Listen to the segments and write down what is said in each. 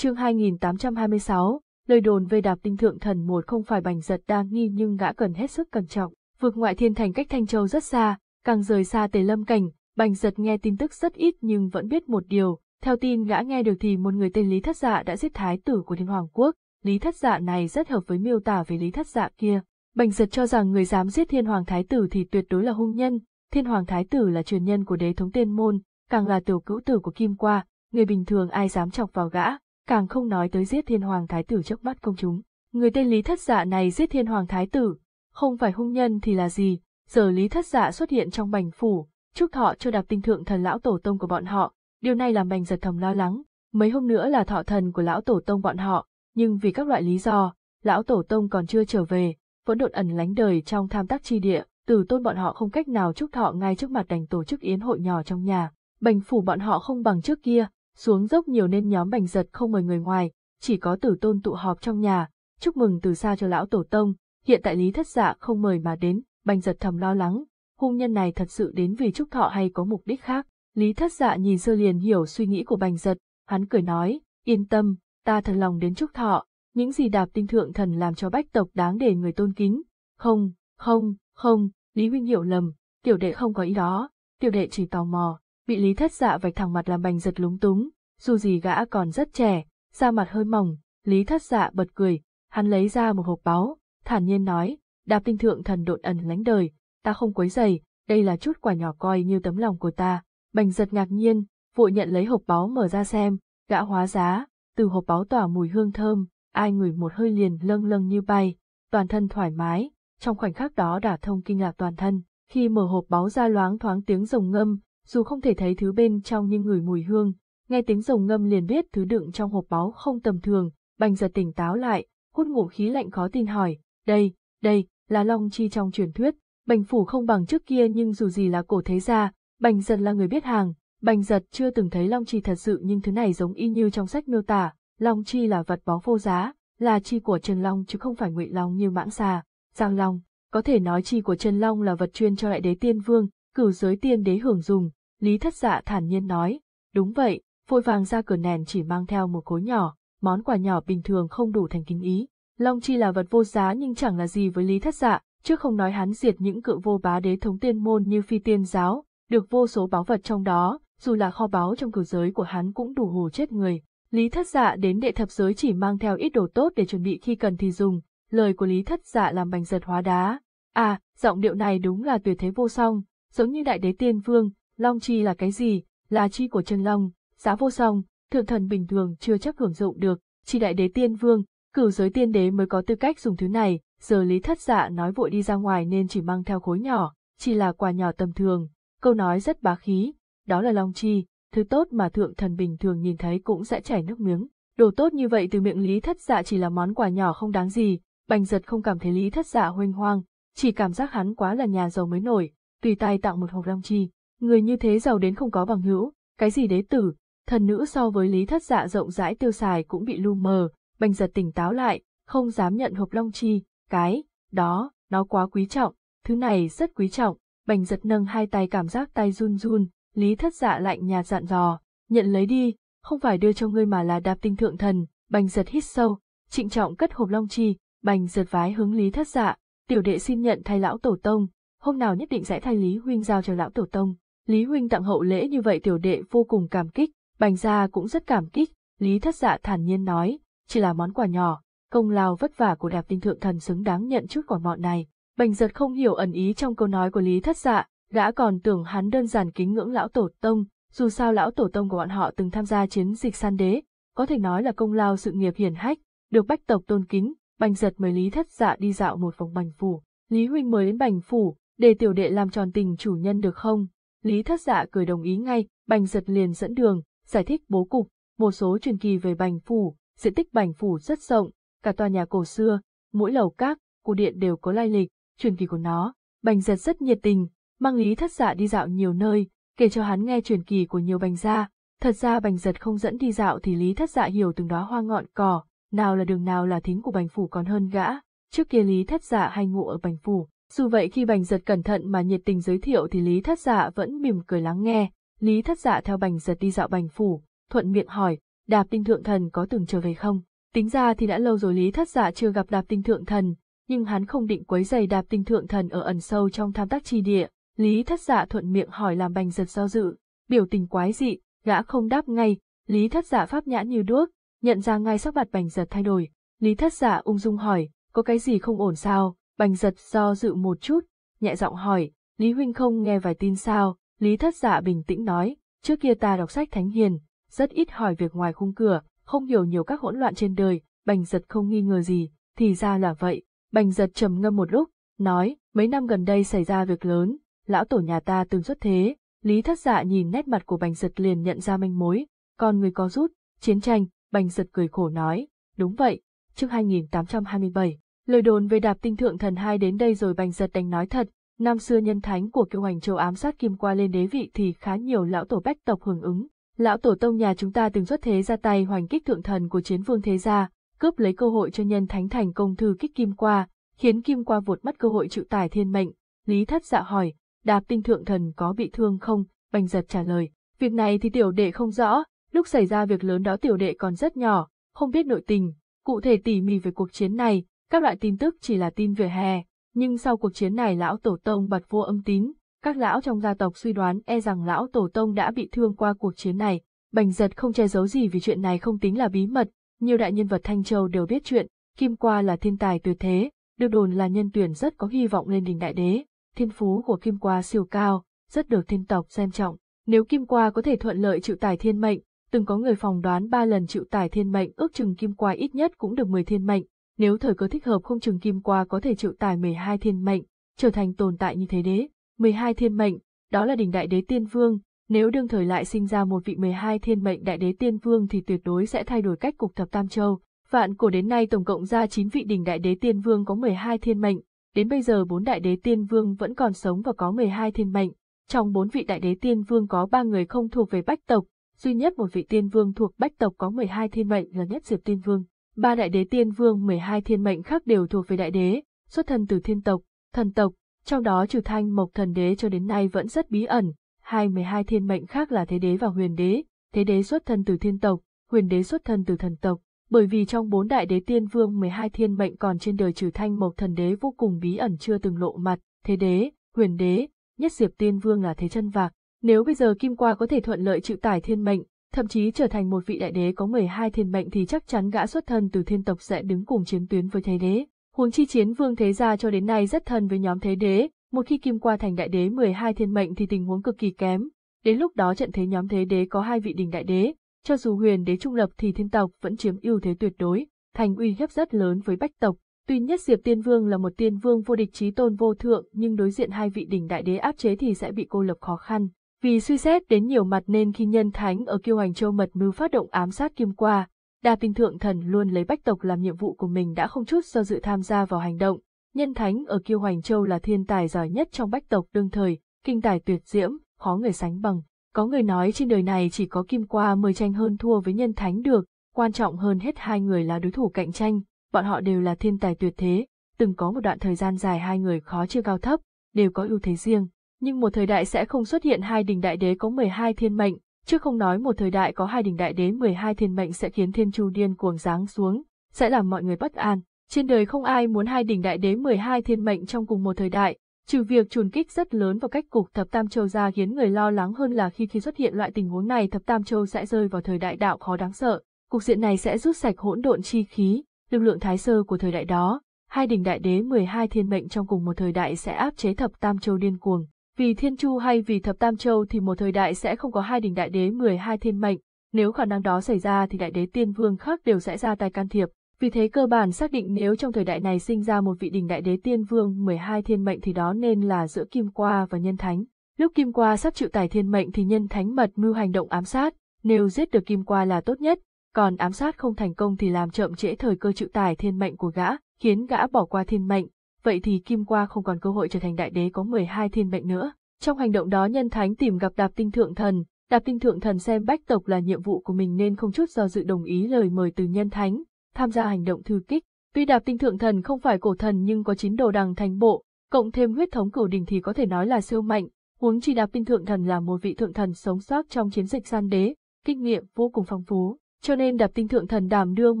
Chương 2826, lời đồn về đạp tinh thượng thần một không phải bành giật đa nghi nhưng gã cần hết sức cẩn trọng. Vượt ngoại thiên thành cách Thanh Châu rất xa, càng rời xa Tề Lâm Cảnh, bành giật nghe tin tức rất ít nhưng vẫn biết một điều. Theo tin gã nghe được thì một người tên Lý Thất Dạ đã giết thái tử của Thiên Hoàng Quốc, Lý Thất Dạ này rất hợp với miêu tả về Lý Thất Dạ kia. Bành giật cho rằng người dám giết Thiên Hoàng Thái tử thì tuyệt đối là hung nhân, Thiên Hoàng Thái tử là truyền nhân của đế thống tiên môn, càng là tiểu cữu tử của Kim Qua, người bình thường ai dám chọc vào gã, càng không nói tới giết thiên hoàng thái tử trước mắt công chúng. Người tên Lý Thất Dạ này giết thiên hoàng thái tử, không phải hung nhân thì là gì, giờ Lý Thất Dạ xuất hiện trong bành phủ, chúc thọ cho đạp tinh thượng thần lão tổ tông của bọn họ, điều này làm bành giật thầm lo lắng, mấy hôm nữa là thọ thần của lão tổ tông bọn họ, nhưng vì các loại lý do, lão tổ tông còn chưa trở về, vẫn đột ẩn lánh đời trong tham tác chi địa, từ tôn bọn họ không cách nào chúc thọ ngay trước mặt đành tổ chức yến hội nhỏ trong nhà, bành phủ bọn họ không bằng trước kia, xuống dốc nhiều nên nhóm bành giật không mời người ngoài, chỉ có tử tôn tụ họp trong nhà, chúc mừng từ xa cho lão tổ tông, hiện tại lý thất dạ không mời mà đến, bành giật thầm lo lắng, hung nhân này thật sự đến vì chúc thọ hay có mục đích khác. Lý thất dạ nhìn sơ liền hiểu suy nghĩ của bành giật, hắn cười nói, yên tâm, ta thật lòng đến chúc thọ, những gì đạp tinh thượng thần làm cho bách tộc đáng để người tôn kính. Không, không, không, Lý huynh hiểu lầm, tiểu đệ không có ý đó, tiểu đệ chỉ tò mò, bị Lý thất dạ vạch thẳng mặt làm bành giật lúng túng, dù gì gã còn rất trẻ, da mặt hơi mỏng, Lý Thất Dạ bật cười, hắn lấy ra một hộp báo, thản nhiên nói, đạp tinh thượng thần độn ẩn lánh đời, ta không quấy giày, đây là chút quả nhỏ coi như tấm lòng của ta. Bành giật ngạc nhiên, vội nhận lấy hộp báo mở ra xem, gã hóa giá, từ hộp báo tỏa mùi hương thơm, ai ngửi một hơi liền lâng lâng như bay, toàn thân thoải mái, trong khoảnh khắc đó đả thông kinh lạc toàn thân, khi mở hộp báo ra loáng thoáng tiếng rồng ngâm, dù không thể thấy thứ bên trong nhưng ngửi mùi hương, nghe tiếng rồng ngâm liền biết thứ đựng trong hộp báu không tầm thường, bành giật tỉnh táo lại, hút ngụm khí lạnh khó tin hỏi, đây, đây, là Long Chi trong truyền thuyết, bành phủ không bằng trước kia nhưng dù gì là cổ thế gia, bành giật là người biết hàng, bành giật chưa từng thấy Long Chi thật sự nhưng thứ này giống y như trong sách miêu tả, Long Chi là vật báu vô giá, là chi của Trần Long chứ không phải ngụy Long như mãng xà, giang Long, có thể nói chi của Trần Long là vật chuyên cho đại đế tiên vương, cửu giới tiên đế hưởng dùng, Lý Thất Dạ thản nhiên nói, đúng vậy, vội vàng ra cửa nền chỉ mang theo một khối nhỏ, món quà nhỏ bình thường không đủ thành kính ý. Long Chi là vật vô giá nhưng chẳng là gì với Lý Thất Dạ, chứ không nói hắn diệt những cự vô bá đế thống tiên môn như phi tiên giáo, được vô số báu vật trong đó, dù là kho báu trong cửu giới của hắn cũng đủ hù chết người. Lý Thất Dạ đến đệ thập giới chỉ mang theo ít đồ tốt để chuẩn bị khi cần thì dùng, lời của Lý Thất Dạ làm bành giật hóa đá. À, giọng điệu này đúng là tuyệt thế vô song, giống như đại đế tiên vương, Long Chi là cái gì, là chi của chân Long, giá vô song, thượng thần bình thường chưa chấp hưởng dụng được, chỉ đại đế tiên vương, cửu giới tiên đế mới có tư cách dùng thứ này, giờ lý thất dạ nói vội đi ra ngoài nên chỉ mang theo khối nhỏ, chỉ là quà nhỏ tầm thường, câu nói rất bá khí, đó là long chi, thứ tốt mà thượng thần bình thường nhìn thấy cũng sẽ chảy nước miếng. Đồ tốt như vậy từ miệng Lý Thất Dạ chỉ là món quà nhỏ không đáng gì, Bành Giật không cảm thấy Lý Thất Dạ huênh hoang, chỉ cảm giác hắn quá là nhà giàu mới nổi, tùy tay tặng một hộp long chi, người như thế giàu đến không có bằng hữu, cái gì đế tử, thần nữ so với lý thất dạ rộng rãi tiêu xài cũng bị lu mờ, bành giật tỉnh táo lại, không dám nhận hộp long chi, cái, đó, nó quá quý trọng, thứ này rất quý trọng, bành giật nâng hai tay cảm giác tay run run, lý thất dạ lạnh nhạt dặn dò, nhận lấy đi, không phải đưa cho ngươi mà là đạp tinh thượng thần, bành giật hít sâu, trịnh trọng cất hộp long chi, bành giật vái hướng lý thất dạ, tiểu đệ xin nhận thay lão tổ tông, hôm nào nhất định sẽ thay lý huynh giao cho lão tổ tông, lý huynh tặng hậu lễ như vậy tiểu đệ vô cùng cảm kích, Bành gia cũng rất cảm kích, Lý Thất Dạ thản nhiên nói, chỉ là món quà nhỏ, công lao vất vả của đạp tinh thượng thần xứng đáng nhận chút quả mọn này. Bành giật không hiểu ẩn ý trong câu nói của Lý Thất Dạ, gã còn tưởng hắn đơn giản kính ngưỡng lão tổ tông, dù sao lão tổ tông của bọn họ từng tham gia chiến dịch san đế, có thể nói là công lao sự nghiệp hiển hách, được bách tộc tôn kính, bành giật mời Lý Thất Dạ đi dạo một vòng bành phủ. Lý Huynh mới đến bành phủ, để tiểu đệ làm tròn tình chủ nhân được không? Lý Thất Dạ cười đồng ý ngay, bành giật liền dẫn đường, giải thích bố cục, một số truyền kỳ về Bành Phủ, diện tích Bành Phủ rất rộng, cả tòa nhà cổ xưa, mỗi lầu các, cổ điện đều có lai lịch, truyền kỳ của nó. Bành giật rất nhiệt tình, mang lý thất Dạ đi dạo nhiều nơi, kể cho hắn nghe truyền kỳ của nhiều bành gia. Thật ra bành giật không dẫn đi dạo thì lý thất dạ hiểu từng đó hoa ngọn cỏ, nào là đường nào là thính của bành phủ còn hơn gã. Trước kia lý thất dạ hay ngủ ở bành phủ, dù vậy khi bành giật cẩn thận mà nhiệt tình giới thiệu thì lý thất dạ vẫn mỉm cười lắng nghe, Lý thất dạ theo bành giật đi dạo bành phủ, thuận miệng hỏi, đạp tinh thượng thần có từng trở về không? Tính ra thì đã lâu rồi Lý thất dạ chưa gặp đạp tinh thượng thần, nhưng hắn không định quấy giày đạp tinh thượng thần ở ẩn sâu trong tham tác chi địa. Lý thất dạ thuận miệng hỏi làm bành giật do dự, biểu tình quái dị, gã không đáp ngay, Lý thất dạ pháp nhãn như đuốc, nhận ra ngay sắc mặt bành giật thay đổi. Lý thất dạ ung dung hỏi, có cái gì không ổn sao? Bành giật do dự một chút, nhẹ giọng hỏi, Lý huynh không nghe vài tin sao? Lý thất dạ bình tĩnh nói, trước kia ta đọc sách thánh hiền, rất ít hỏi việc ngoài khung cửa, không hiểu nhiều các hỗn loạn trên đời, bành giật không nghi ngờ gì, thì ra là vậy. Bành giật trầm ngâm một lúc, nói, mấy năm gần đây xảy ra việc lớn, lão tổ nhà ta từng xuất thế, Lý thất dạ nhìn nét mặt của bành giật liền nhận ra manh mối, còn người có rút, chiến tranh, bành giật cười khổ nói, đúng vậy, trước 2827, lời đồn về đạp tinh thượng thần hai đến đây rồi bành giật đánh nói thật, Năm xưa nhân thánh của cựu hành châu ám sát kim qua lên đế vị thì khá nhiều lão tổ bách tộc hưởng ứng. Lão tổ tông nhà chúng ta từng xuất thế ra tay hoành kích thượng thần của chiến vương thế gia, cướp lấy cơ hội cho nhân thánh thành công thư kích kim qua, khiến kim qua vụt mất cơ hội chịu tải thiên mệnh. Lý thất dạ hỏi, đạp tinh thượng thần có bị thương không? Bành giật trả lời, việc này thì tiểu đệ không rõ, lúc xảy ra việc lớn đó tiểu đệ còn rất nhỏ, không biết nội tình, cụ thể tỉ mỉ về cuộc chiến này, các loại tin tức chỉ là tin về hè, nhưng sau cuộc chiến này lão tổ tông bật vô âm tín, các lão trong gia tộc suy đoán e rằng lão tổ tông đã bị thương qua cuộc chiến này. Bành giật không che giấu gì vì chuyện này không tính là bí mật, nhiều đại nhân vật Thanh Châu đều biết chuyện, Kim Qua là thiên tài tuyệt thế, được đồn là nhân tuyển rất có hy vọng lên đỉnh đại đế, thiên phú của Kim Qua siêu cao, rất được thiên tộc xem trọng. Nếu Kim Qua có thể thuận lợi chịu tài thiên mệnh, từng có người phòng đoán ba lần chịu tài thiên mệnh ước chừng Kim Qua ít nhất cũng được mười thiên mệnh, nếu thời cơ thích hợp không chừng kim qua có thể chịu tải 12 thiên mệnh, trở thành tồn tại như thế đế. 12 thiên mệnh, đó là đỉnh đại đế tiên vương, nếu đương thời lại sinh ra một vị 12 thiên mệnh đại đế tiên vương thì tuyệt đối sẽ thay đổi cách cục thập tam châu. Vạn cổ đến nay tổng cộng ra 9 vị đỉnh đại đế tiên vương có 12 thiên mệnh, đến bây giờ 4 đại đế tiên vương vẫn còn sống và có 12 thiên mệnh. Trong 4 vị đại đế tiên vương có 3 người không thuộc về bách tộc, duy nhất một vị tiên vương thuộc bách tộc có 12 thiên mệnh là nhất diệp tiên vương. Ba đại đế tiên vương 12 thiên mệnh khác đều thuộc về đại đế, xuất thân từ thiên tộc, thần tộc, trong đó trừ thanh mộc thần đế cho đến nay vẫn rất bí ẩn, hai 12 thiên mệnh khác là thế đế và huyền đế, thế đế xuất thân từ thiên tộc, huyền đế xuất thân từ thần tộc, bởi vì trong bốn đại đế tiên vương 12 thiên mệnh còn trên đời trừ thanh mộc thần đế vô cùng bí ẩn chưa từng lộ mặt, thế đế, huyền đế, nhất diệp tiên vương là thế chân vạc. Nếu bây giờ Kim Qua có thể thuận lợi chịu tải thiên mệnh, thậm chí trở thành một vị đại đế có 12 thiên mệnh thì chắc chắn gã xuất thân từ thiên tộc sẽ đứng cùng chiến tuyến với thế đế. Huống chi chiến vương thế gia cho đến nay rất thân với nhóm thế đế, một khi kim qua thành đại đế 12 thiên mệnh thì tình huống cực kỳ kém. Đến lúc đó trận thế nhóm thế đế có hai vị đỉnh đại đế, cho dù huyền đế trung lập thì thiên tộc vẫn chiếm ưu thế tuyệt đối, thành uy hiếp rất lớn với bách tộc. Tuy nhất Diệp Tiên Vương là một tiên vương vô địch trí tôn vô thượng nhưng đối diện hai vị đỉnh đại đế áp chế thì sẽ bị cô lập khó khăn. Vì suy xét đến nhiều mặt nên khi nhân thánh ở kiêu hoành châu mật mưu phát động ám sát kim qua, đa tinh thượng thần luôn lấy bách tộc làm nhiệm vụ của mình đã không chút do dự tham gia vào hành động. Nhân thánh ở kiêu hoành châu là thiên tài giỏi nhất trong bách tộc đương thời, kinh tài tuyệt diễm, khó người sánh bằng. Có người nói trên đời này chỉ có kim qua mới tranh hơn thua với nhân thánh được, quan trọng hơn hết hai người là đối thủ cạnh tranh, bọn họ đều là thiên tài tuyệt thế, từng có một đoạn thời gian dài hai người khó chưa cao thấp, đều có ưu thế riêng. Nhưng một thời đại sẽ không xuất hiện hai đỉnh đại đế có 12 thiên mệnh, chứ không nói một thời đại có hai đỉnh đại đế 12 thiên mệnh sẽ khiến thiên chu điên cuồng giáng xuống, sẽ làm mọi người bất an. Trên đời không ai muốn hai đỉnh đại đế 12 thiên mệnh trong cùng một thời đại, trừ việc trùn kích rất lớn vào cách cục thập tam châu ra khiến người lo lắng hơn là khi khi xuất hiện loại tình huống này thập tam châu sẽ rơi vào thời đại đạo khó đáng sợ. Cục diện này sẽ rút sạch hỗn độn chi khí, lực lượng thái sơ của thời đại đó. Hai đỉnh đại đế 12 thiên mệnh trong cùng một thời đại sẽ áp chế thập tam châu điên cuồng, vì Thiên Chu hay vì Thập Tam Châu thì một thời đại sẽ không có hai đỉnh đại đế 12 thiên mệnh, nếu khả năng đó xảy ra thì đại đế tiên vương khác đều sẽ ra tay can thiệp. Vì thế cơ bản xác định nếu trong thời đại này sinh ra một vị đỉnh đại đế tiên vương 12 thiên mệnh thì đó nên là giữa Kim Qua và Nhân Thánh. Lúc Kim Qua sắp chịu tải thiên mệnh thì Nhân Thánh mật mưu hành động ám sát, nếu giết được Kim Qua là tốt nhất, còn ám sát không thành công thì làm chậm trễ thời cơ chịu tải thiên mệnh của gã, khiến gã bỏ qua thiên mệnh, vậy thì Kim Qua không còn cơ hội trở thành đại đế có 12 thiên mệnh nữa. Trong hành động đó nhân thánh tìm gặp đạp tinh thượng thần, đạp tinh thượng thần xem bách tộc là nhiệm vụ của mình nên không chút do dự đồng ý lời mời từ nhân thánh, tham gia hành động thư kích. Tuy đạp tinh thượng thần không phải cổ thần nhưng có chín đồ đằng thành bộ, cộng thêm huyết thống cửu đỉnh thì có thể nói là siêu mạnh, huống chi đạp tinh thượng thần là một vị thượng thần sống sót trong chiến dịch san đế, kinh nghiệm vô cùng phong phú, cho nên đạp tinh thượng thần đảm đương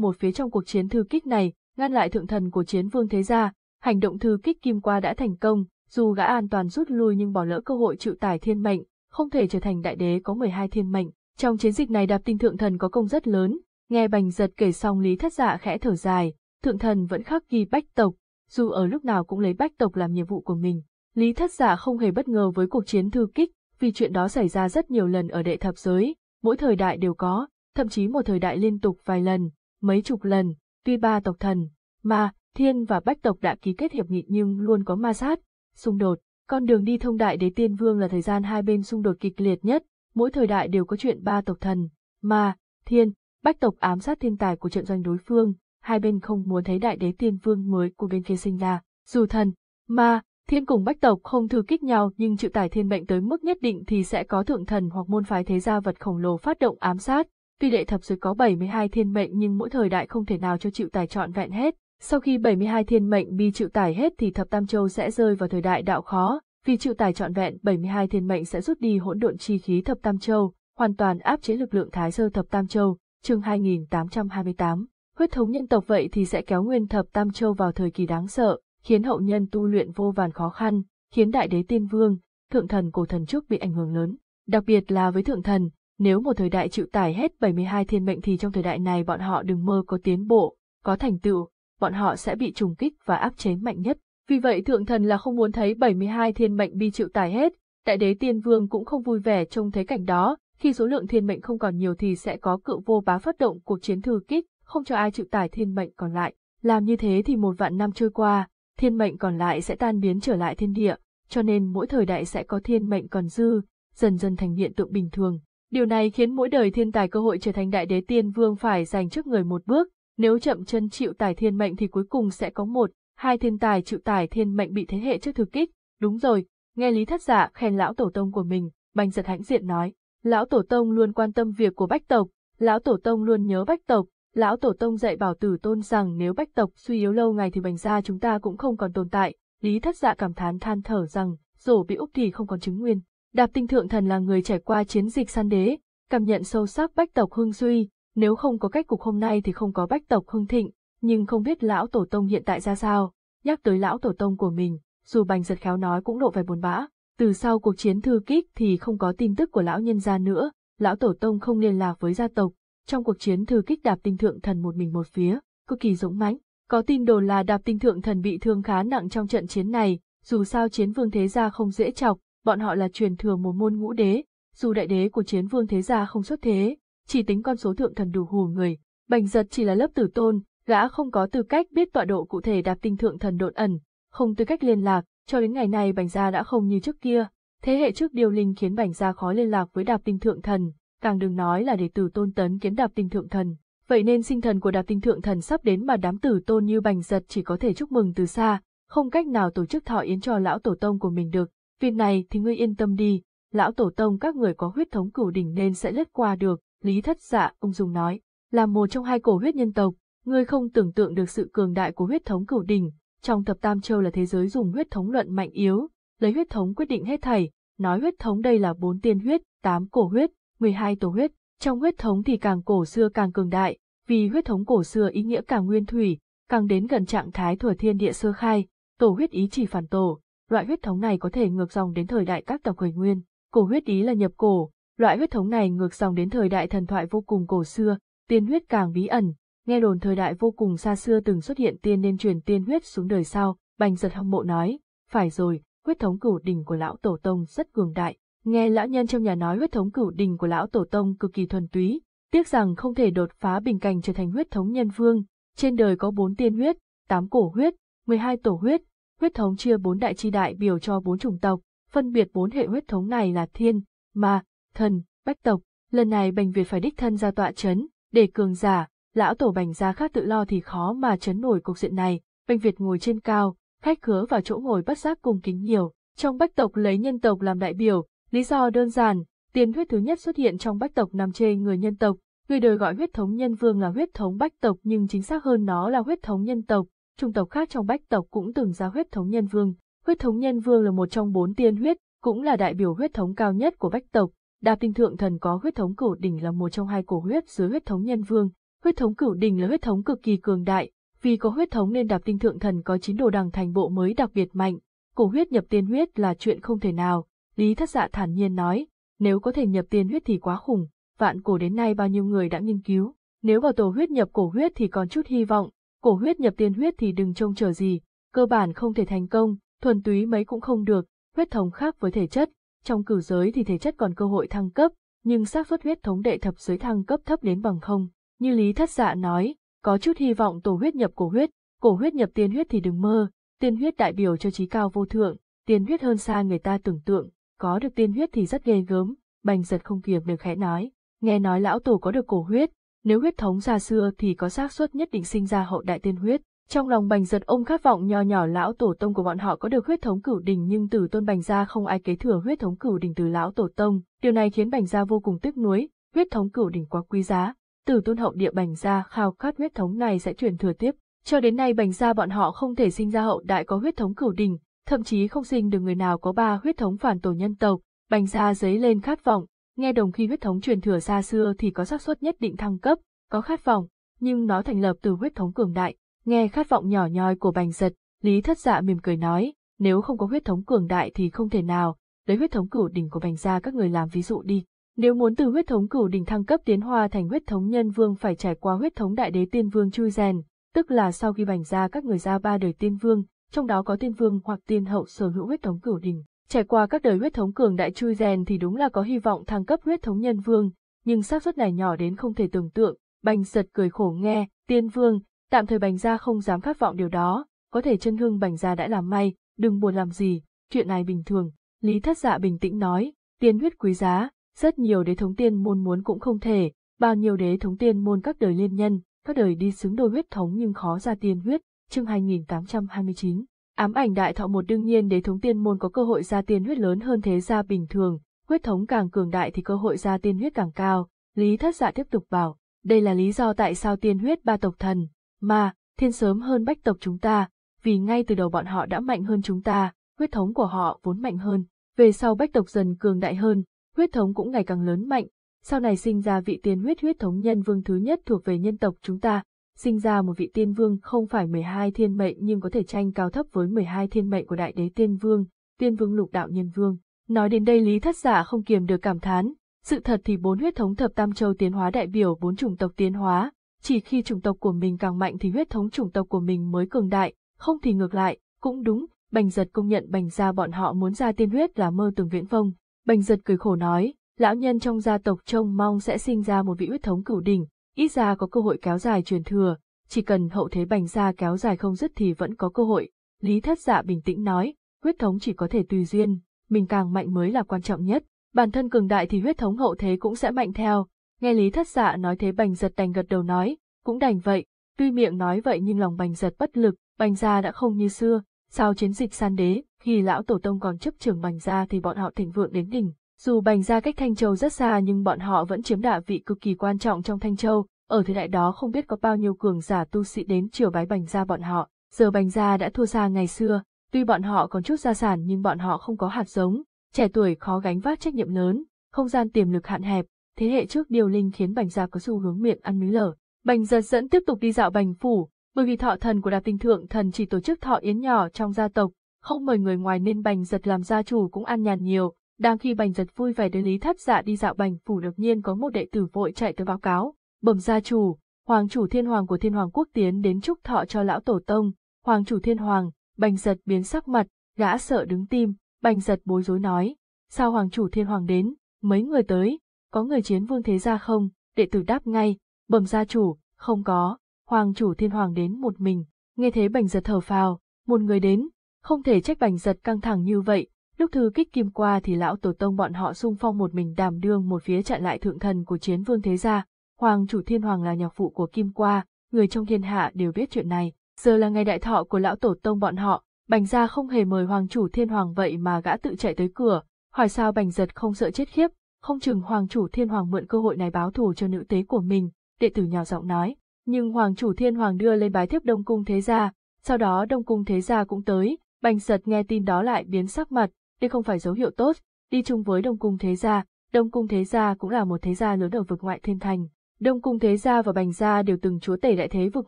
một phía trong cuộc chiến thư kích này, ngăn lại thượng thần của chiến vương thế gia, Hành động thư kích kim qua đã thành công, dù gã an toàn rút lui nhưng bỏ lỡ cơ hội chịu tải thiên mệnh, không thể trở thành đại đế có 12 thiên mệnh. Trong chiến dịch này đạp tinh thượng thần có công rất lớn, nghe bành giật kể xong lý thất dạ khẽ thở dài, thượng thần vẫn khắc ghi bách tộc, dù ở lúc nào cũng lấy bách tộc làm nhiệm vụ của mình. Lý thất giả dạ không hề bất ngờ với cuộc chiến thư kích, vì chuyện đó xảy ra rất nhiều lần ở đệ thập giới, mỗi thời đại đều có, thậm chí một thời đại liên tục vài lần, mấy chục lần, tuy ba tộc thần, ma, Thiên và Bách tộc đã ký kết hiệp nghị nhưng luôn có ma sát, xung đột. Con đường đi thông đại đế tiên vương là thời gian hai bên xung đột kịch liệt nhất, mỗi thời đại đều có chuyện ba tộc thần, ma, thiên, bách tộc ám sát thiên tài của trận doanh đối phương, hai bên không muốn thấy đại đế tiên vương mới của bên kia sinh ra, dù thần, ma, thiên cùng bách tộc không thư kích nhau nhưng chịu tải thiên mệnh tới mức nhất định thì sẽ có thượng thần hoặc môn phái thế gia vật khổng lồ phát động ám sát, tuy đệ thập giới có 72 thiên mệnh nhưng mỗi thời đại không thể nào cho chịu tài trọn vẹn hết, sau khi 72 thiên mệnh bi chịu tải hết thì thập tam châu sẽ rơi vào thời đại đạo khó, vì chịu tải trọn vẹn 72 thiên mệnh sẽ rút đi hỗn độn chi khí thập tam châu, hoàn toàn áp chế lực lượng thái sơ thập tam châu, chương 2828. Huyết thống nhân tộc vậy thì sẽ kéo nguyên thập tam châu vào thời kỳ đáng sợ, khiến hậu nhân tu luyện vô vàn khó khăn, khiến đại đế tiên vương, thượng thần cổ thần trước bị ảnh hưởng lớn, đặc biệt là với thượng thần, nếu một thời đại chịu tải hết 72 thiên mệnh thì trong thời đại này bọn họ đừng mơ có tiến bộ, có thành tựu, bọn họ sẽ bị trùng kích và áp chế mạnh nhất. Vì vậy thượng thần là không muốn thấy 72 thiên mệnh bi chịu tài hết, đại đế tiên vương cũng không vui vẻ trông thấy cảnh đó, khi số lượng thiên mệnh không còn nhiều thì sẽ có cự vô bá phát động cuộc chiến thư kích, không cho ai chịu tải thiên mệnh còn lại. Làm như thế thì một vạn năm trôi qua, thiên mệnh còn lại sẽ tan biến trở lại thiên địa, cho nên mỗi thời đại sẽ có thiên mệnh còn dư, dần dần thành hiện tượng bình thường. Điều này khiến mỗi đời thiên tài cơ hội trở thành đại đế tiên vương phải dành trước người một bước, nếu chậm chân chịu tải thiên mệnh thì cuối cùng sẽ có một, hai thiên tài chịu tải thiên mệnh bị thế hệ trước thực kích. Đúng rồi, nghe Lý Thất Dạ khen lão tổ tông của mình, Bành Giật hãnh diện nói, lão tổ tông luôn quan tâm việc của bách tộc, lão tổ tông luôn nhớ bách tộc, lão tổ tông dạy bảo tử tôn rằng nếu bách tộc suy yếu lâu ngày thì bành gia chúng ta cũng không còn tồn tại. Lý Thất Dạ cảm thán than thở rằng, rổ bị úp thì không còn chứng nguyên. Đạp tinh thượng thần là người trải qua chiến dịch săn đế, cảm nhận sâu sắc bách tộc hưng suy, nếu không có cách cục hôm nay thì không có bách tộc hưng thịnh, nhưng không biết lão tổ tông hiện tại ra sao, nhắc tới lão tổ tông của mình, dù bành giật khéo nói cũng độ vẻ buồn bã, từ sau cuộc chiến thư kích thì không có tin tức của lão nhân gia nữa, lão tổ tông không liên lạc với gia tộc, trong cuộc chiến thư kích đạp tinh thượng thần một mình một phía, cực kỳ dũng mãnh. Có tin đồn là đạp tinh thượng thần bị thương khá nặng trong trận chiến này, dù sao chiến vương thế gia không dễ chọc, bọn họ là truyền thừa một môn ngũ đế, dù đại đế của chiến vương thế gia không xuất thế, chỉ tính con số thượng thần đủ hù người, Bành giật chỉ là lớp tử tôn, gã không có tư cách biết tọa độ cụ thể đạp tinh thượng thần độn ẩn, không tư cách liên lạc, cho đến ngày này Bành gia đã không như trước kia, thế hệ trước điều linh khiến Bành gia khó liên lạc với đạp tinh thượng thần, càng đừng nói là để tử tôn tấn kiến đạp tinh thượng thần. Vậy nên sinh thần của đạp tinh thượng thần sắp đến mà đám tử tôn như Bành giật chỉ có thể chúc mừng từ xa, không cách nào tổ chức thọ yến cho lão tổ tông của mình được, việc này thì ngươi yên tâm đi, lão tổ tông các người có huyết thống cửu đỉnh nên sẽ lướt qua được, Lý thất dạ, ung dung nói, là một trong hai cổ huyết nhân tộc, ngươi không tưởng tượng được sự cường đại của huyết thống cửu đỉnh, trong thập tam châu là thế giới dùng huyết thống luận mạnh yếu, lấy huyết thống quyết định hết thảy, nói huyết thống đây là bốn tiên huyết, tám cổ huyết, 12 tổ huyết, trong huyết thống thì càng cổ xưa càng cường đại, vì huyết thống cổ xưa ý nghĩa càng nguyên thủy, càng đến gần trạng thái thuở thiên địa sơ khai, tổ huyết ý chỉ phản tổ, loại huyết thống này có thể ngược dòng đến thời đại các tộc khởi nguyên, cổ huyết ý là nhập cổ, Loại huyết thống này ngược dòng đến thời đại thần thoại vô cùng cổ xưa, tiên huyết càng bí ẩn, nghe đồn thời đại vô cùng xa xưa từng xuất hiện tiên nên truyền tiên huyết xuống đời sau, bành giật hâm mộ nói, phải rồi, huyết thống cửu đỉnh của lão tổ tông rất cường đại, nghe lão nhân trong nhà nói huyết thống cửu đỉnh của lão tổ tông cực kỳ thuần túy, tiếc rằng không thể đột phá bình cảnh trở thành huyết thống nhân vương, trên đời có bốn tiên huyết, tám cổ huyết, 12 tổ huyết, huyết thống chia bốn đại chi đại biểu cho bốn chủng tộc, phân biệt bốn hệ huyết thống này là thiên, ma, thần, bách tộc, lần này Bành Việt phải đích thân ra tọa chấn, để cường giả, lão tổ Bành gia khác tự lo thì khó mà chấn nổi cục diện này, Bành Việt ngồi trên cao, khách khứa vào chỗ ngồi bắt giác cùng kính nhiều, trong bách tộc lấy nhân tộc làm đại biểu, lý do đơn giản, tiền huyết thứ nhất xuất hiện trong bách tộc nằm trên người nhân tộc, người đời gọi huyết thống nhân vương là huyết thống bách tộc nhưng chính xác hơn nó là huyết thống nhân tộc, trung tộc khác trong bách tộc cũng từng ra huyết thống nhân vương, huyết thống nhân vương là một trong bốn tiên huyết, cũng là đại biểu huyết thống cao nhất của bách tộc, Đa tinh thượng thần có huyết thống cửu đỉnh là một trong hai cổ huyết dưới huyết thống nhân vương. Huyết thống cửu đỉnh là huyết thống cực kỳ cường đại, vì có huyết thống nên đạp tinh thượng thần có chín đồ đằng thành bộ mới đặc biệt mạnh. Cổ huyết nhập tiên huyết là chuyện không thể nào, Lý Thất Dạ thản nhiên nói, nếu có thể nhập tiên huyết thì quá khủng, vạn cổ đến nay bao nhiêu người đã nghiên cứu, nếu vào tổ huyết nhập cổ huyết thì còn chút hy vọng, cổ huyết nhập tiên huyết thì đừng trông chờ gì, cơ bản không thể thành công, thuần túy mấy cũng không được, huyết thống khác với thể chất, trong cửu giới thì thể chất còn cơ hội thăng cấp, nhưng xác suất huyết thống đệ thập giới thăng cấp thấp đến bằng không. Như Lý Thất Dạ nói, có chút hy vọng tổ huyết nhập cổ huyết, cổ huyết nhập tiên huyết thì đừng mơ, tiên huyết đại biểu cho trí cao vô thượng, tiên huyết hơn xa người ta tưởng tượng, có được tiên huyết thì rất ghê gớm, bành giật không kiềm được khẽ nói, nghe nói lão tổ có được cổ huyết, nếu huyết thống xa xưa thì có xác suất nhất định sinh ra hậu đại tiên huyết, trong lòng Bành Giật ôm khát vọng nho nhỏ lão tổ tông của bọn họ có được huyết thống cửu đình nhưng từ tôn Bành gia không ai kế thừa huyết thống cửu đình từ lão tổ tông, điều này khiến Bành gia vô cùng tiếc nuối, huyết thống cửu đình quá quý giá, từ tôn hậu địa Bành gia khao khát huyết thống này sẽ truyền thừa tiếp, cho đến nay Bành gia bọn họ không thể sinh ra hậu đại có huyết thống cửu đình, thậm chí không sinh được người nào có ba huyết thống phản tổ nhân tộc, Bành gia dấy lên khát vọng, nghe đồng khi huyết thống truyền thừa xa xưa thì có xác suất nhất định thăng cấp, có khát vọng, nhưng nó thành lập từ huyết thống cường đại Nghe khát vọng nhỏ nhoi của bành giật, Lý thất dạ mỉm cười nói, nếu không có huyết thống cường đại thì không thể nào, lấy huyết thống cửu đỉnh của bành gia các người làm ví dụ đi. Nếu muốn từ huyết thống cửu đỉnh thăng cấp tiến hoa thành huyết thống nhân vương phải trải qua huyết thống đại đế tiên vương chui rèn, tức là sau khi bành gia các người ra ba đời tiên vương, trong đó có tiên vương hoặc tiên hậu sở hữu huyết thống cửu đỉnh. Trải qua các đời huyết thống cường đại chui rèn thì đúng là có hy vọng thăng cấp huyết thống nhân vương, nhưng xác suất này nhỏ đến không thể tưởng tượng. Bành giật cười khổ nghe, tiên vương, Tạm thời Bành Gia không dám khát vọng điều đó, có thể chân hương Bành Gia đã làm may, đừng buồn làm gì, chuyện này bình thường. Lý Thất Dạ bình tĩnh nói, tiên huyết quý giá, rất nhiều đế thống tiên môn muốn cũng không thể, bao nhiêu đế thống tiên môn các đời liên nhân, các đời đi xứng đôi huyết thống nhưng khó ra tiên huyết, chương 2829. Ám ảnh đại thọ một đương nhiên đế thống tiên môn có cơ hội ra tiên huyết lớn hơn thế gia bình thường, huyết thống càng cường đại thì cơ hội ra tiên huyết càng cao, Lý Thất Dạ tiếp tục bảo, đây là lý do tại sao tiên huyết ba tộc thần, mà, thiên sớm hơn bách tộc chúng ta, vì ngay từ đầu bọn họ đã mạnh hơn chúng ta, huyết thống của họ vốn mạnh hơn, về sau bách tộc dần cường đại hơn, huyết thống cũng ngày càng lớn mạnh, sau này sinh ra vị tiên huyết huyết thống nhân vương thứ nhất thuộc về nhân tộc chúng ta, sinh ra một vị tiên vương không phải 12 thiên mệnh nhưng có thể tranh cao thấp với 12 thiên mệnh của đại đế tiên vương, tiên vương lục đạo nhân vương. Nói đến đây Lý Thất Giả không kiềm được cảm thán, sự thật thì bốn huyết thống thập tam châu tiến hóa đại biểu bốn chủng tộc tiến hóa, chỉ khi chủng tộc của mình càng mạnh thì huyết thống chủng tộc của mình mới cường đại, không thì ngược lại, cũng đúng, Bành Giật công nhận Bành gia bọn họ muốn ra tiên huyết là mơ tưởng viễn vông. Bành Giật cười khổ nói, lão nhân trong gia tộc trông mong sẽ sinh ra một vị huyết thống cửu đỉnh, ít ra có cơ hội kéo dài truyền thừa, chỉ cần hậu thế Bành gia kéo dài không dứt thì vẫn có cơ hội. Lý Thất Dạ bình tĩnh nói, huyết thống chỉ có thể tùy duyên, mình càng mạnh mới là quan trọng nhất, bản thân cường đại thì huyết thống hậu thế cũng sẽ mạnh theo, Nghe Lý Thất Dạ nói thế bành giật đành gật đầu nói, cũng đành vậy, tuy miệng nói vậy nhưng lòng bành giật bất lực, bành gia đã không như xưa, sau chiến dịch san đế, khi lão tổ tông còn chấp trường bành gia thì bọn họ thịnh vượng đến đỉnh. Dù bành gia cách Thanh Châu rất xa nhưng bọn họ vẫn chiếm đạ vị cực kỳ quan trọng trong Thanh Châu, ở thời đại đó không biết có bao nhiêu cường giả tu sĩ đến triều bái bành gia bọn họ, giờ bành gia đã thua xa ngày xưa, tuy bọn họ còn chút gia sản nhưng bọn họ không có hạt giống, trẻ tuổi khó gánh vác trách nhiệm lớn, không gian tiềm lực hạn hẹp, thế hệ trước điều linh khiến Bành Gia có xu hướng miệng ăn núi lở. Bành Giật dẫn tiếp tục đi dạo Bành Phủ, bởi vì thọ thần của đạp tinh thượng thần chỉ tổ chức thọ yến nhỏ trong gia tộc, không mời người ngoài nên Bành Giật làm gia chủ cũng ăn nhàn nhiều. Đang khi Bành Giật vui vẻ đến Lý Thất Dạ đi dạo Bành Phủ đột nhiên có một đệ tử vội chạy tới báo cáo, bẩm gia chủ, hoàng chủ thiên hoàng của thiên hoàng quốc tiến đến chúc thọ cho lão tổ tông, hoàng chủ thiên hoàng, Bành Giật biến sắc mặt, gã sợ đứng tim, Bành Giật bối rối nói, sao hoàng chủ thiên hoàng đến, mấy người tới, có người chiến vương thế gia không? Đệ tử đáp ngay, bẩm gia chủ, không có, hoàng chủ thiên hoàng đến một mình, nghe thế bành giật thở phào, một người đến, không thể trách bành giật căng thẳng như vậy, lúc thư kích kim qua thì lão tổ tông bọn họ sung phong một mình đàm đương một phía chặn lại thượng thần của chiến vương thế gia, hoàng chủ thiên hoàng là nhạc phụ của kim qua, người trong thiên hạ đều biết chuyện này, giờ là ngày đại thọ của lão tổ tông bọn họ, bành gia không hề mời hoàng chủ thiên hoàng vậy mà gã tự chạy tới cửa, hỏi sao bành giật không sợ chết khiếp, không chừng hoàng chủ thiên hoàng mượn cơ hội này báo thù cho nữ tế của mình, đệ tử nhỏ giọng nói. Nhưng hoàng chủ thiên hoàng đưa lên bái thiếp đông cung thế gia, sau đó đông cung thế gia cũng tới, bành sật nghe tin đó lại biến sắc mặt, đây không phải dấu hiệu tốt, đi chung với đông cung thế gia, đông cung thế gia cũng là một thế gia lớn ở vực ngoại thiên thành. Đông cung thế gia và bành gia đều từng chúa tể đại thế vực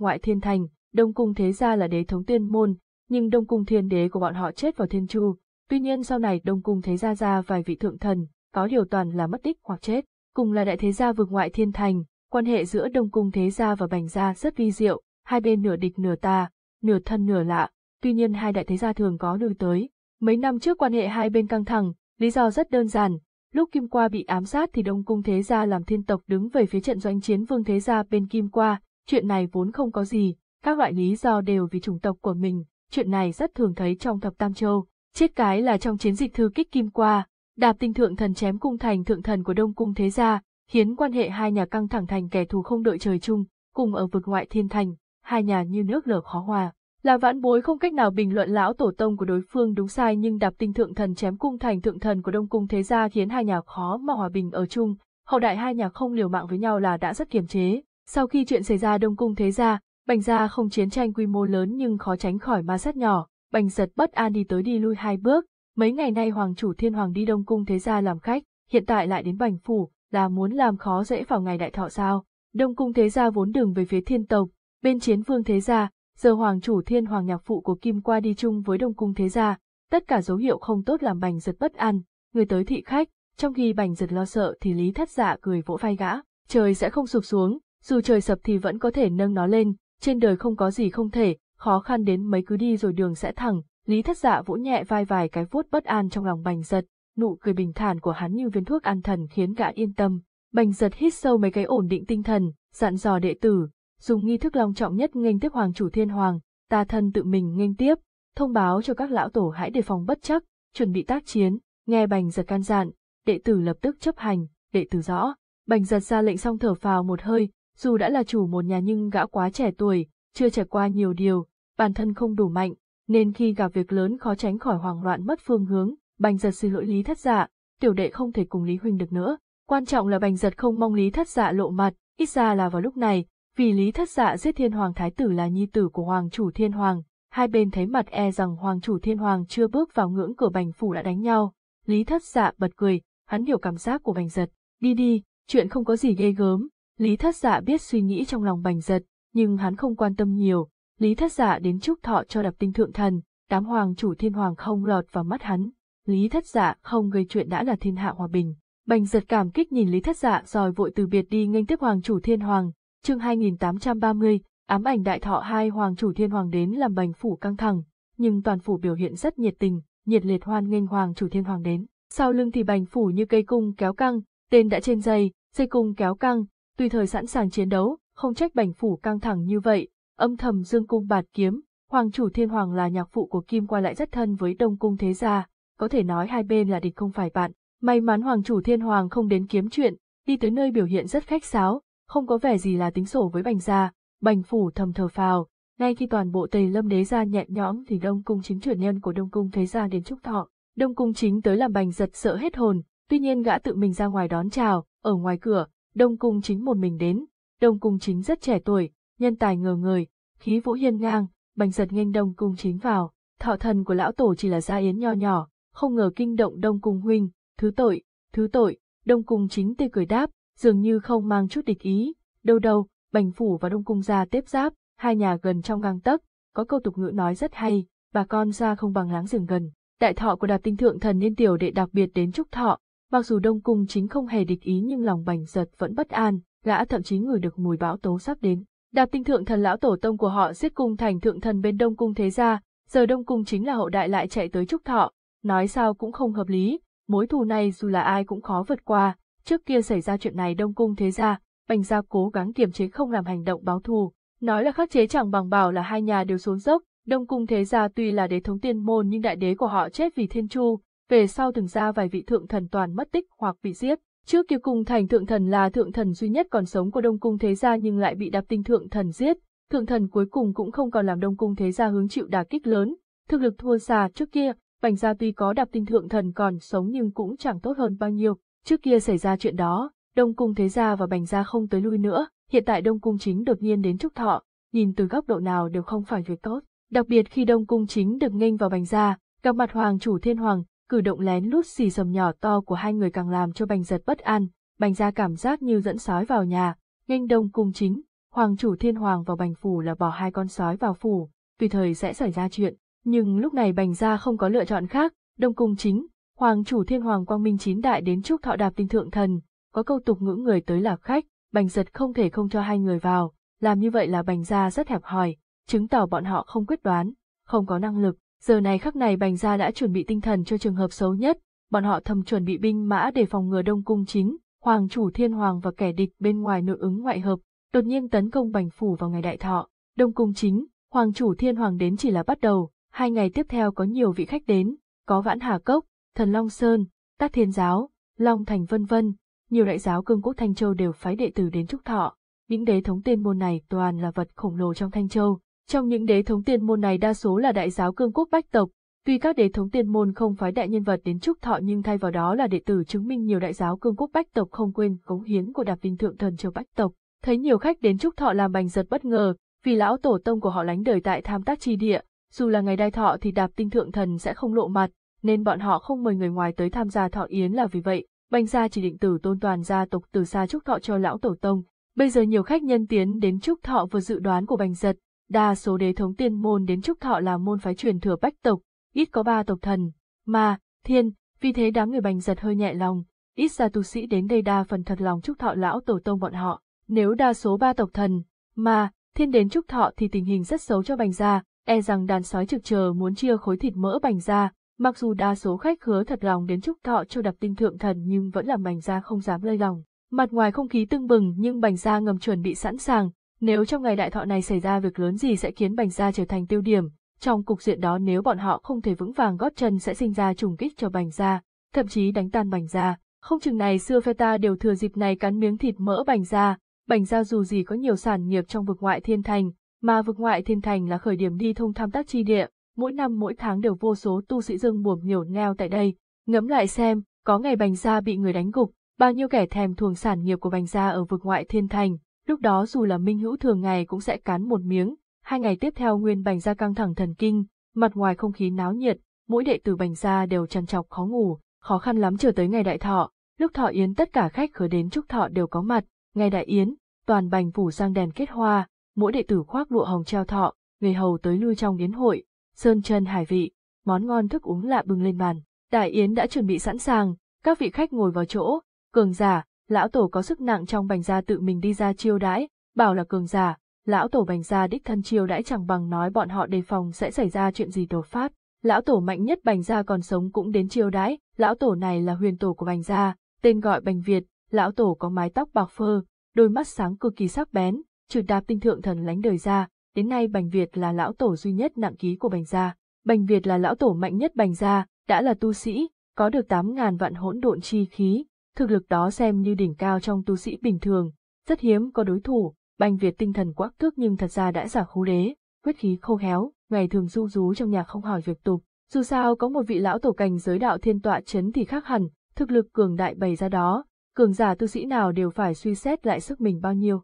ngoại thiên thành, đông cung thế gia là đế thống tiên môn, nhưng đông cung thiên đế của bọn họ chết vào thiên chu, tuy nhiên sau này đông cung thế gia ra vài vị thượng thần, có điều toàn là mất tích hoặc chết. Cùng là đại thế gia vực ngoại thiên thành, quan hệ giữa Đông Cung thế gia và Bành gia rất vi diệu, hai bên nửa địch nửa ta, nửa thân nửa lạ, tuy nhiên hai đại thế gia thường có đường tới. Mấy năm trước quan hệ hai bên căng thẳng, lý do rất đơn giản, lúc Kim Qua bị ám sát thì Đông Cung thế gia làm thiên tộc đứng về phía trận doanh chiến vương thế gia bên Kim Qua, chuyện này vốn không có gì, các loại lý do đều vì chủng tộc của mình, chuyện này rất thường thấy trong thập Tam Châu. Chết cái là trong chiến dịch thư kích Kim Qua, Đạp tinh thượng thần chém cung thành thượng thần của Đông Cung Thế Gia, khiến quan hệ hai nhà căng thẳng thành kẻ thù không đội trời chung, cùng ở vực ngoại thiên thành, hai nhà như nước lở khó hòa. Là vãn bối không cách nào bình luận lão tổ tông của đối phương đúng sai nhưng đạp tinh thượng thần chém cung thành thượng thần của Đông Cung Thế Gia khiến hai nhà khó mà hòa bình ở chung, hậu đại hai nhà không liều mạng với nhau là đã rất kiềm chế. Sau khi chuyện xảy ra Đông Cung Thế Gia, Bành Gia không chiến tranh quy mô lớn nhưng khó tránh khỏi ma sát nhỏ, Bành giật bất an đi tới đi lui hai bước, Mấy ngày nay Hoàng chủ Thiên Hoàng đi Đông Cung Thế Gia làm khách, hiện tại lại đến Bành Phủ, là muốn làm khó dễ vào ngày đại thọ sao. Đông Cung Thế Gia vốn đường về phía thiên tộc, bên chiến vương Thế Gia, giờ Hoàng chủ Thiên Hoàng nhạc phụ của Kim qua đi chung với Đông Cung Thế Gia, tất cả dấu hiệu không tốt làm Bành giật bất an, người tới thị khách, trong khi Bành giật lo sợ thì Lý Thất Dạ cười vỗ vai gã, trời sẽ không sụp xuống, dù trời sập thì vẫn có thể nâng nó lên, trên đời không có gì không thể, khó khăn đến mấy cứ đi rồi đường sẽ thẳng, Lý thất dạ vỗ nhẹ vai vài cái vuốt bất an trong lòng bành giật, nụ cười bình thản của hắn như viên thuốc an thần khiến gã yên tâm. Bành giật hít sâu mấy cái ổn định tinh thần, dặn dò đệ tử, dùng nghi thức long trọng nhất nghênh tiếp hoàng chủ thiên hoàng, ta thân tự mình nghênh tiếp, thông báo cho các lão tổ hãy đề phòng bất chắc, chuẩn bị tác chiến, nghe bành giật can dặn, đệ tử lập tức chấp hành, đệ tử rõ. Bành giật ra lệnh xong thở phào một hơi, dù đã là chủ một nhà nhưng gã quá trẻ tuổi, chưa trải qua nhiều điều, bản thân không đủ mạnh, nên khi gặp việc lớn khó tránh khỏi hoảng loạn mất phương hướng, Bành Giật xin lỗi Lý Thất Dạ, tiểu đệ không thể cùng Lý Huynh được nữa. Quan trọng là Bành Giật không mong Lý Thất Dạ lộ mặt, ít ra là vào lúc này, vì Lý Thất Dạ giết Thiên Hoàng Thái Tử là nhi tử của Hoàng chủ Thiên Hoàng, hai bên thấy mặt e rằng Hoàng chủ Thiên Hoàng chưa bước vào ngưỡng cửa Bành Phủ đã đánh nhau. Lý Thất Dạ bật cười, hắn hiểu cảm giác của Bành Giật, đi đi, chuyện không có gì ghê gớm. Lý Thất Dạ biết suy nghĩ trong lòng Bành Giật, nhưng hắn không quan tâm nhiều, Lý Thất Dạ đến chúc thọ cho đập tinh thượng thần, đám hoàng chủ thiên hoàng không lọt vào mắt hắn. Lý Thất Dạ không gây chuyện đã là thiên hạ hòa bình. Bành giật cảm kích nhìn Lý Thất Dạ rồi vội từ biệt đi nghênh tiếp hoàng chủ thiên hoàng. Chương 2830, ám ảnh đại thọ hai hoàng chủ thiên hoàng đến làm bành phủ căng thẳng, nhưng toàn phủ biểu hiện rất nhiệt tình, nhiệt liệt hoan nghênh hoàng chủ thiên hoàng đến. Sau lưng thì bành phủ như cây cung kéo căng, tên đã trên dây, dây cung kéo căng, tùy thời sẵn sàng chiến đấu, không trách bành phủ căng thẳng như vậy, âm thầm dương cung bạt kiếm, hoàng chủ thiên hoàng là nhạc phụ của Kim qua lại rất thân với đông cung thế gia, có thể nói hai bên là địch không phải bạn. May mắn hoàng chủ thiên hoàng không đến kiếm chuyện, đi tới nơi biểu hiện rất khách sáo, không có vẻ gì là tính sổ với bành gia, bành phủ thầm thờ phào. Ngay khi toàn bộ tề lâm đế gia nhẹ nhõm thì đông cung chính chuyển nhân của đông cung thế gia đến chúc thọ. Đông cung chính tới làm bành giật sợ hết hồn, tuy nhiên gã tự mình ra ngoài đón chào, ở ngoài cửa, đông cung chính một mình đến. Đông cung chính rất trẻ tuổi, nhân tài ngờ người, khí vũ hiên ngang, bành giật nghênh đông cung chính vào, thọ thần của lão tổ chỉ là gia yến nho nhỏ, không ngờ kinh động đông cung huynh, thứ tội, thứ tội, đông cung chính tươi cười đáp, dường như không mang chút địch ý, đâu đâu, bành phủ và đông cung gia tiếp giáp, hai nhà gần trong gang tấc, có câu tục ngữ nói rất hay, bà con ra không bằng láng giường gần. Đại thọ của đạp tinh thượng thần niên tiểu đệ đặc biệt đến chúc thọ, mặc dù đông cung chính không hề địch ý nhưng lòng bành giật vẫn bất an, gã thậm chí người được mùi bão tố sắp đến. Đạp tinh thượng thần lão tổ tông của họ giết cung thành thượng thần bên Đông Cung thế gia, giờ Đông Cung chính là hậu đại lại chạy tới Trúc Thọ, nói sao cũng không hợp lý, mối thù này dù là ai cũng khó vượt qua, trước kia xảy ra chuyện này Đông Cung thế gia, Bành gia cố gắng kiềm chế không làm hành động báo thù, nói là khắc chế chẳng bằng bảo là hai nhà đều xuống dốc, Đông Cung thế gia tuy là đế thống tiên môn nhưng đại đế của họ chết vì thiên chu, về sau từng ra vài vị thượng thần toàn mất tích hoặc bị giết. Trước kia cung thành thượng thần là thượng thần duy nhất còn sống của Đông Cung Thế Gia nhưng lại bị đạp tinh thượng thần giết, thượng thần cuối cùng cũng không còn làm Đông Cung Thế Gia hứng chịu đả kích lớn, thực lực thua xa trước kia, Bành Gia tuy có đạp tinh thượng thần còn sống nhưng cũng chẳng tốt hơn bao nhiêu, trước kia xảy ra chuyện đó, Đông Cung Thế Gia và Bành Gia không tới lui nữa, hiện tại Đông Cung Chính đột nhiên đến Trúc Thọ, nhìn từ góc độ nào đều không phải việc tốt, đặc biệt khi Đông Cung Chính được nghênh vào Bành Gia, gặp mặt Hoàng chủ Thiên Hoàng, cử động lén lút xì sầm nhỏ to của hai người càng làm cho bành giật bất an, bành ra cảm giác như dẫn sói vào nhà, nghênh đông cung chính, hoàng chủ thiên hoàng vào bành phủ là bỏ hai con sói vào phủ, tùy thời sẽ xảy ra chuyện, nhưng lúc này bành ra không có lựa chọn khác, đông cung chính, hoàng chủ thiên hoàng quang minh chín đại đến chúc thọ đạp tinh thượng thần, có câu tục ngữ người tới là khách, bành giật không thể không cho hai người vào, làm như vậy là bành ra rất hẹp hòi, chứng tỏ bọn họ không quyết đoán, không có năng lực, Giờ này khắc này Bành Gia đã chuẩn bị tinh thần cho trường hợp xấu nhất, bọn họ thầm chuẩn bị binh mã để phòng ngừa Đông Cung chính, Hoàng chủ Thiên Hoàng và kẻ địch bên ngoài nội ứng ngoại hợp, đột nhiên tấn công Bành Phủ vào ngày đại thọ. Đông Cung chính, Hoàng chủ Thiên Hoàng đến chỉ là bắt đầu, hai ngày tiếp theo có nhiều vị khách đến, có Vãn Hà Cốc, Thần Long Sơn, Tác Thiên Giáo, Long Thành vân vân, nhiều đại giáo cương quốc Thanh Châu đều phái đệ tử đến chúc thọ. Những đế thống tên môn này toàn là vật khổng lồ trong Thanh Châu, trong những đế thống tiên môn này đa số là đại giáo cương quốc bách tộc, tuy các đế thống tiên môn không phái đại nhân vật đến chúc thọ nhưng thay vào đó là đệ tử chứng minh nhiều đại giáo cương quốc bách tộc không quên cống hiến của đạp vinh thượng thần châu bách tộc. Thấy nhiều khách đến chúc thọ làm bành giật bất ngờ, vì lão tổ tông của họ lánh đời tại tham tác chi địa, dù là ngày đai thọ thì đạp tinh thượng thần sẽ không lộ mặt, nên bọn họ không mời người ngoài tới tham gia thọ yến là vì vậy. Bành gia chỉ định tử tôn toàn gia tộc từ xa chúc thọ cho lão tổ tông. Bây giờ nhiều khách nhân tiến đến chúc thọ vừa dự đoán của bành giật, Đa số đế thống tiên môn đến trúc thọ là môn phái truyền thừa bách tộc, ít có ba tộc thần, mà, thiên, vì thế đám người bành giật hơi nhẹ lòng, ít ra tu sĩ đến đây đa phần thật lòng trúc thọ lão tổ tông bọn họ, nếu đa số ba tộc thần, mà, thiên đến trúc thọ thì tình hình rất xấu cho bành gia, e rằng đàn sói trực chờ muốn chia khối thịt mỡ bành gia, mặc dù đa số khách hứa thật lòng đến trúc thọ cho đập tinh thượng thần nhưng vẫn làm bành gia không dám lơi lòng. Mặt ngoài không khí tưng bừng nhưng bành gia ngầm chuẩn bị sẵn sàng, nếu trong ngày đại thọ này xảy ra việc lớn gì sẽ khiến Bành Gia trở thành tiêu điểm, trong cục diện đó nếu bọn họ không thể vững vàng gót chân sẽ sinh ra trùng kích cho Bành Gia, thậm chí đánh tan Bành Gia. Không chừng này xưa phe ta đều thừa dịp này cắn miếng thịt mỡ Bành Gia, Bành Gia dù gì có nhiều sản nghiệp trong vực ngoại thiên thành, mà vực ngoại thiên thành là khởi điểm đi thông tham tác chi địa, mỗi năm mỗi tháng đều vô số tu sĩ dưng buồm nhiều neo tại đây. Ngẫm lại xem, có ngày Bành Gia bị người đánh gục, bao nhiêu kẻ thèm thuồng sản nghiệp của Bành Gia ở vực ngoại thiên thành, lúc đó dù là Minh Hữu thường ngày cũng sẽ cắn một miếng, hai ngày tiếp theo nguyên bành ra căng thẳng thần kinh, mặt ngoài không khí náo nhiệt, mỗi đệ tử bành ra đều trằn trọc khó ngủ, khó khăn lắm chờ tới ngày đại thọ, lúc thọ yến tất cả khách khứa đến chúc thọ đều có mặt, ngày đại yến, toàn bành phủ sang đèn kết hoa, mỗi đệ tử khoác lụa hồng treo thọ, người hầu tới lui trong yến hội, sơn chân hải vị, món ngon thức uống lạ bưng lên bàn. Đại yến đã chuẩn bị sẵn sàng, các vị khách ngồi vào chỗ, cường giả, lão tổ có sức nặng trong bành gia tự mình đi ra chiêu đãi, bảo là cường giả, lão tổ bành gia đích thân chiêu đãi chẳng bằng nói bọn họ đề phòng sẽ xảy ra chuyện gì đột phát. Lão tổ mạnh nhất bành gia còn sống cũng đến chiêu đãi, lão tổ này là huyền tổ của bành gia, tên gọi bành Việt, lão tổ có mái tóc bạc phơ, đôi mắt sáng cực kỳ sắc bén, trừ đạp tinh thượng thần lánh đời ra, đến nay bành Việt là lão tổ duy nhất nặng ký của bành gia. Bành Việt là lão tổ mạnh nhất bành gia, đã là tu sĩ, có được 8.000 vạn hỗn độn chi khí, thực lực đó xem như đỉnh cao trong tu sĩ bình thường, rất hiếm có đối thủ, Banh Việt tinh thần quắc thước nhưng thật ra đã giả khấu đế, huyết khí khô héo, ngày thường du rú trong nhà không hỏi việc tục, dù sao có một vị lão tổ cảnh giới đạo thiên tọa chấn thì khác hẳn, thực lực cường đại bày ra đó, cường giả tu sĩ nào đều phải suy xét lại sức mình bao nhiêu.